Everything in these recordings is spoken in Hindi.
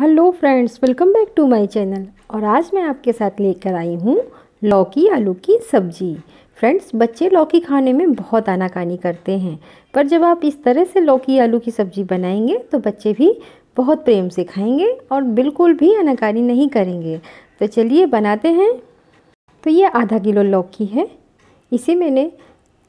hello friends welcome back to my channel और आज मैं आपके साथ लेकर आई हूँ लौकी आलू की सब्जी फ्रेंड्स बच्चे लौकी खाने में बहुत आनाकानी करते हैं पर जब आप इस तरह से लौकी आलू की सब्जी बनाएंगे तो बच्चे भी बहुत प्रेम से खाएंगे और बिल्कुल भी आनाकानी नहीं करेंगे तो चलिए बनाते हैं तो ये आधा किलो लौकी है इसे मैंने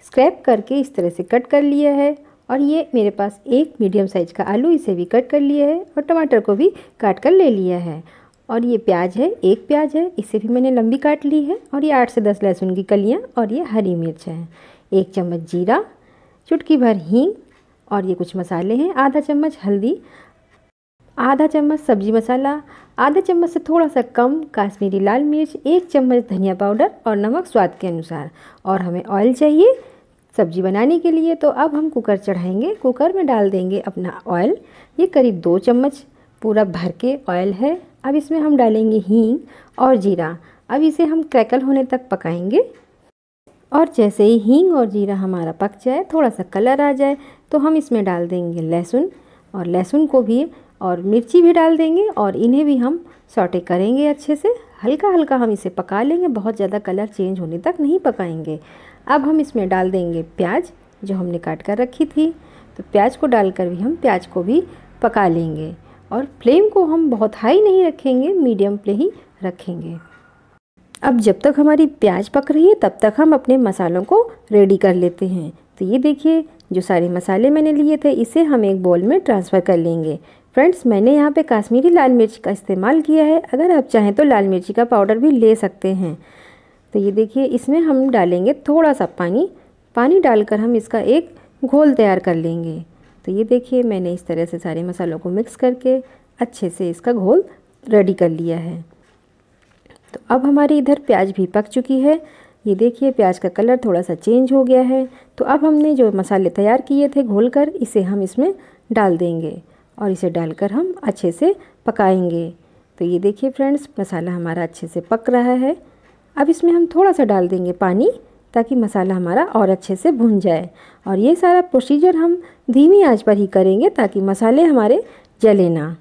स्क्रैप करके इस तरह से कट कर लिया है और ये मेरे पास एक मीडियम साइज़ का आलू इसे भी कट कर लिया है और टमाटर को भी काट कर ले लिया है और ये प्याज है एक प्याज है इसे भी मैंने लंबी काट ली है और ये आठ से दस लहसुन की कलियाँ और ये हरी मिर्च है एक चम्मच जीरा चुटकी भर हींग और ये कुछ मसाले हैं आधा चम्मच हल्दी आधा चम्मच सब्जी मसाला आधा चम्मच से थोड़ा सा कम काश्मीरी लाल मिर्च एक चम्मच धनिया पाउडर और नमक स्वाद के अनुसार और हमें ऑयल चाहिए सब्जी बनाने के लिए तो अब हम कुकर चढ़ाएंगे कुकर में डाल देंगे अपना ऑयल ये करीब दो चम्मच पूरा भर के ऑयल है अब इसमें हम डालेंगे हींग और जीरा अब इसे हम क्रैकल होने तक पकाएंगे और जैसे ही हींग और जीरा हमारा पक जाए थोड़ा सा कलर आ जाए तो हम इसमें डाल देंगे लहसुन और लहसुन को भी और मिर्ची भी डाल देंगे और इन्हें भी हम सॉटे करेंगे अच्छे से हल्का हल्का हम इसे पका लेंगे बहुत ज़्यादा कलर चेंज होने तक नहीं पकाएंगे अब हम इसमें डाल देंगे प्याज जो हमने काट कर रखी थी तो प्याज को डालकर भी हम प्याज को भी पका लेंगे और फ्लेम को हम बहुत हाई नहीं रखेंगे मीडियम पे ही रखेंगे अब जब तक हमारी प्याज पक रही है तब तक हम अपने मसालों को रेडी कर लेते हैं तो ये देखिए जो सारे मसाले मैंने लिए थे इसे हम एक बॉल में ट्रांसफ़र कर लेंगे फ्रेंड्स मैंने यहाँ पे काश्मीरी लाल मिर्च का इस्तेमाल किया है अगर आप चाहें तो लाल मिर्ची का पाउडर भी ले सकते हैं तो ये देखिए इसमें हम डालेंगे थोड़ा सा पानी पानी डालकर हम इसका एक घोल तैयार कर लेंगे तो ये देखिए मैंने इस तरह से सारे मसालों को मिक्स करके अच्छे से इसका घोल रेडी कर लिया है तो अब हमारी इधर प्याज भी पक चुकी है ये देखिए प्याज का कलर थोड़ा सा चेंज हो गया है तो अब हमने जो मसाले तैयार किए थे घोल कर इसे हम इसमें डाल देंगे और इसे डालकर हम अच्छे से पकाएंगे तो ये देखिए फ्रेंड्स मसाला हमारा अच्छे से पक रहा है अब इसमें हम थोड़ा सा डाल देंगे पानी ताकि मसाला हमारा और अच्छे से भुन जाए और ये सारा प्रोसीजर हम धीमी आंच पर ही करेंगे ताकि मसाले हमारे जले ना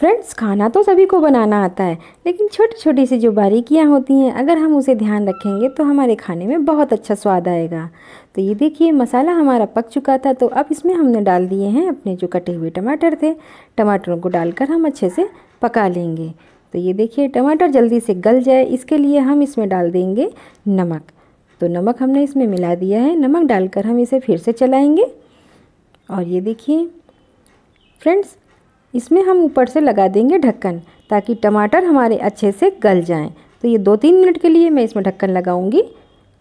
फ्रेंड्स खाना तो सभी को बनाना आता है लेकिन छोटी छोटी सी जो बारीकियाँ होती हैं अगर हम उसे ध्यान रखेंगे तो हमारे खाने में बहुत अच्छा स्वाद आएगा तो ये देखिए मसाला हमारा पक चुका था तो अब इसमें हमने डाल दिए हैं अपने जो कटे हुए टमाटर थे टमाटरों को डालकर हम अच्छे से पका लेंगे तो ये देखिए टमाटर जल्दी से गल जाए इसके लिए हम इसमें डाल देंगे नमक तो नमक हमने इसमें मिला दिया है नमक डालकर हम इसे फिर से चलाएंगे और ये देखिए फ्रेंड्स इसमें हम ऊपर से लगा देंगे ढक्कन ताकि टमाटर हमारे अच्छे से गल जाएं तो ये दो तीन मिनट के लिए मैं इसमें ढक्कन लगाऊंगी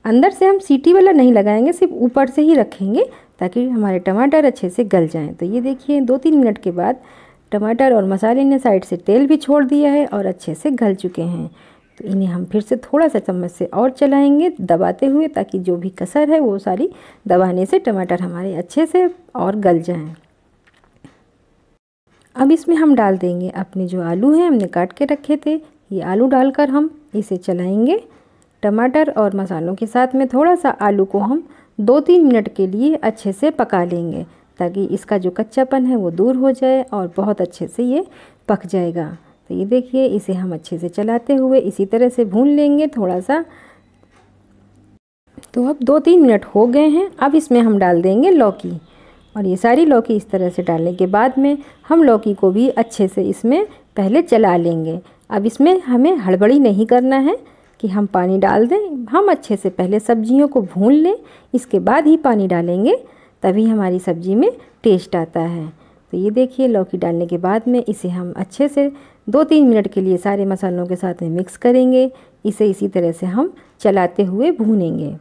अंदर से हम सीटी वाला नहीं लगाएंगे सिर्फ ऊपर से ही रखेंगे ताकि हमारे टमाटर अच्छे से गल जाएँ तो ये देखिए दो तीन मिनट के बाद टमाटर और मसाले ने साइड से तेल भी छोड़ दिया है और अच्छे से गल चुके हैं तो इन्हें हम फिर से थोड़ा सा चम्मच से और चलाएंगे दबाते हुए ताकि जो भी कसर है वो सारी दबाने से टमाटर हमारे अच्छे से और गल जाएं अब इसमें हम डाल देंगे अपने जो आलू हैं हमने काट के रखे थे ये आलू डालकर हम इसे चलाएंगे टमाटर और मसालों के साथ में थोड़ा सा आलू को हम दो तीन मिनट के लिए अच्छे से पका लेंगे ताकि इसका जो कच्चापन है वो दूर हो जाए और बहुत अच्छे से ये पक जाएगा तो ये देखिए इसे हम अच्छे से चलाते हुए इसी तरह से भून लेंगे थोड़ा सा तो अब दो तीन मिनट हो गए हैं अब इसमें हम डाल देंगे लौकी और ये सारी लौकी इस तरह से डालने के बाद में हम लौकी को भी अच्छे से इसमें पहले चला लेंगे अब इसमें हमें हड़बड़ी नहीं करना है कि हम पानी डाल दें हम अच्छे से पहले सब्जियों को भून लें इसके बाद ही पानी डालेंगे तभी हमारी सब्ज़ी में टेस्ट आता है तो ये देखिए लौकी डालने के बाद में इसे हम अच्छे से दो तीन मिनट के लिए सारे मसालों के साथ में मिक्स करेंगे इसे इसी तरह से हम चलाते हुए भूनेंगे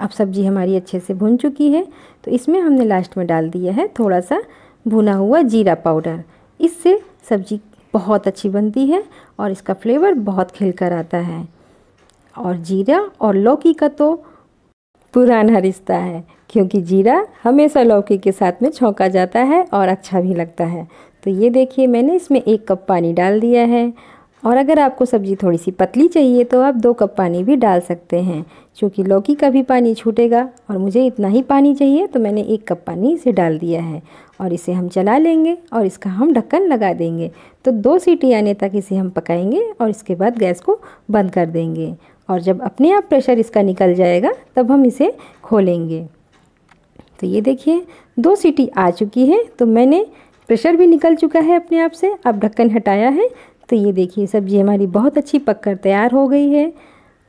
अब सब्ज़ी हमारी अच्छे से भुन चुकी है तो इसमें हमने लास्ट में डाल दिया है थोड़ा सा भुना हुआ जीरा पाउडर इससे सब्ज़ी बहुत अच्छी बनती है और इसका फ्लेवर बहुत खिलकर आता है और जीरा और लौकी का तो पुराना रिश्ता है क्योंकि जीरा हमेशा लौकी के साथ में छौंका जाता है और अच्छा भी लगता है तो ये देखिए मैंने इसमें एक कप पानी डाल दिया है और अगर आपको सब्ज़ी थोड़ी सी पतली चाहिए तो आप दो कप पानी भी डाल सकते हैं क्योंकि लौकी का भी पानी छूटेगा और मुझे इतना ही पानी चाहिए तो मैंने एक कप पानी इसे डाल दिया है और इसे हम चला लेंगे और इसका हम ढक्कन लगा देंगे तो दो सीटी आने तक इसे हम पकाएंगे और इसके बाद गैस को बंद कर देंगे और जब अपने आप प्रेशर इसका निकल जाएगा तब हम इसे खोलेंगे तो ये देखिए दो सीटी आ चुकी है तो मैंने प्रेशर भी निकल चुका है अपने आप से अब ढक्कन हटाया है तो ये देखिए सब्ज़ी हमारी बहुत अच्छी पक कर तैयार हो गई है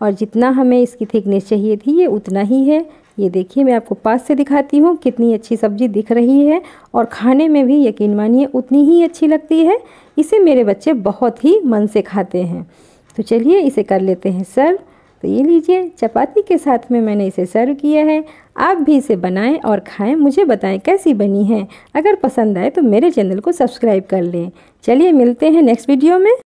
और जितना हमें इसकी थिकनेस चाहिए थी ये उतना ही है ये देखिए मैं आपको पास से दिखाती हूँ कितनी अच्छी सब्ज़ी दिख रही है और खाने में भी यकीन मानिए उतनी ही अच्छी लगती है इसे मेरे बच्चे बहुत ही मन से खाते हैं तो चलिए इसे कर लेते हैं सर्व तो ये लीजिए चपाती के साथ में मैंने इसे सर्व किया है आप भी इसे बनाएं और खाएं मुझे बताएं कैसी बनी है अगर पसंद आए तो मेरे चैनल को सब्सक्राइब कर लें चलिए मिलते हैं नेक्स्ट वीडियो में